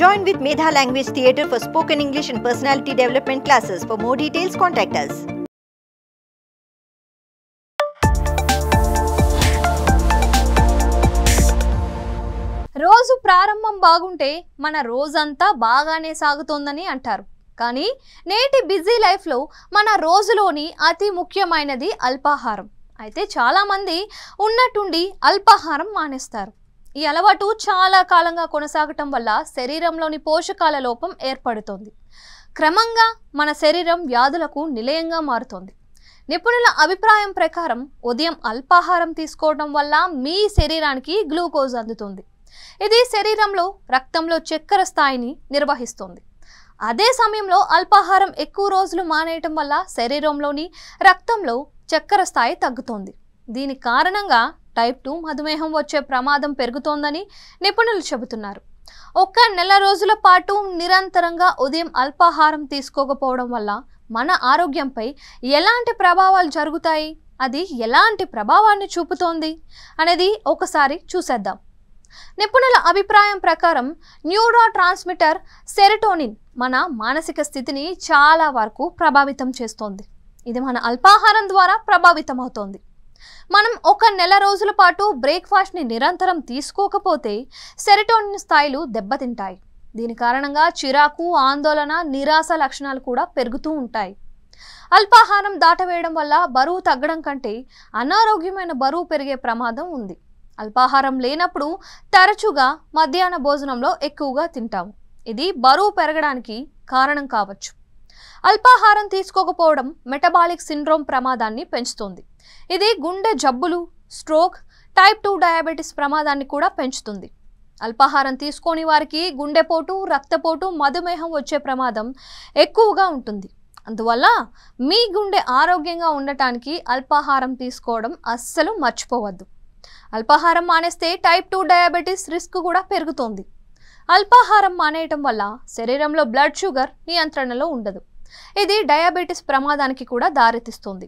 Join with Medha Language Theatre for spoken English and personality development classes. For more details, contact us. రోజు ప్రారంభం బాగుంటే మన రోజంతా బాగానే సాగుతోందని అంటారు కానీ నేటి బిజీ లైఫ్లో మన రోజులోని అతి ముఖ్యమైనది అల్పాహారం అయితే చాలామంది ఉన్నట్టుండి అల్పాహారం మానేస్తారు ఈ అలవాటు చాలా కాలంగా కొనసాగటం వల్ల శరీరంలోని పోషకాల లోపం ఏర్పడుతుంది క్రమంగా మన శరీరం వ్యాధులకు నిలయంగా మారుతుంది నిపుణుల అభిప్రాయం ప్రకారం ఉదయం అల్పాహారం తీసుకోవడం వల్ల మీ శరీరానికి గ్లూకోజ్ అందుతుంది ఇది శరీరంలో రక్తంలో చక్కెర స్థాయిని నిర్వహిస్తుంది అదే సమయంలో అల్పాహారం ఎక్కువ రోజులు మానేయటం వల్ల శరీరంలోని రక్తంలో చక్కెర స్థాయి తగ్గుతుంది దీని కారణంగా టైప్ టూ మధుమేహం వచ్చే ప్రమాదం పెరుగుతోందని నిపుణులు చెబుతున్నారు ఒక్క నెల రోజుల పాటు నిరంతరంగా ఉదయం అల్పాహారం తీసుకోకపోవడం వల్ల మన ఆరోగ్యంపై ఎలాంటి ప్రభావాలు జరుగుతాయి అది ఎలాంటి ప్రభావాన్ని చూపుతోంది అనేది ఒకసారి చూసేద్దాం నిపుణుల అభిప్రాయం ప్రకారం న్యూరో ట్రాన్స్మిటర్ సెరటోనిన్ మన మానసిక స్థితిని చాలా వరకు ప్రభావితం చేస్తోంది ఇది మన అల్పాహారం ద్వారా ప్రభావితం అవుతోంది మనం ఒక నెల రోజుల పాటు బ్రేక్ఫాస్ట్ని నిరంతరం తీసుకోకపోతే సెరటోనిన్ స్థాయిలు దెబ్బతింటాయి దీని కారణంగా చిరాకు ఆందోళన నిరాశ లక్షణాలు కూడా పెరుగుతూ ఉంటాయి అల్పాహారం దాటవేయడం వల్ల బరువు తగ్గడం కంటే అనారోగ్యమైన బరువు పెరిగే ప్రమాదం ఉంది అల్పాహారం లేనప్పుడు తరచుగా మధ్యాహ్న భోజనంలో ఎక్కువగా తింటాము ఇది బరువు పెరగడానికి కారణం కావచ్చు అల్పాహారం తీసుకోకపోవడం మెటబాలిక్ సిండ్రోమ్ ప్రమాదాన్ని పెంచుతుంది ఇది గుండె జబ్బులు స్ట్రోక్ టైప్ టూ డయాబెటీస్ ప్రమాదాన్ని కూడా పెంచుతుంది అల్పాహారం తీసుకోని వారికి గుండెపోటు రక్తపోటు మధుమేహం వచ్చే ప్రమాదం ఎక్కువగా ఉంటుంది అందువల్ల మీ గుండె ఆరోగ్యంగా ఉండటానికి అల్పాహారం తీసుకోవడం అస్సలు మర్చిపోవద్దు అల్పాహారం మానేస్తే టైప్ టూ డయాబెటీస్ రిస్క్ కూడా పెరుగుతోంది అల్పాహారం మానేయటం వల్ల శరీరంలో బ్లడ్ షుగర్ నియంత్రణలో ఉండదు ఇది డయాబెటీస్ ప్రమాదానికి కూడా దారితీస్తుంది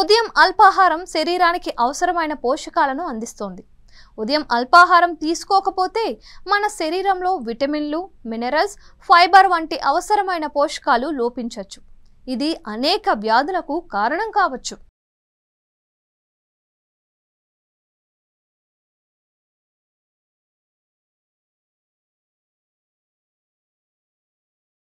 ఉదయం అల్పాహారం శరీరానికి అవసరమైన పోషకాలను అందిస్తుంది ఉదయం అల్పాహారం తీసుకోకపోతే మన శరీరంలో విటమిన్లు మినరల్స్ ఫైబర్ వంటి అవసరమైన పోషకాలు లోపించవచ్చు ఇది అనేక వ్యాధులకు కారణం కావచ్చు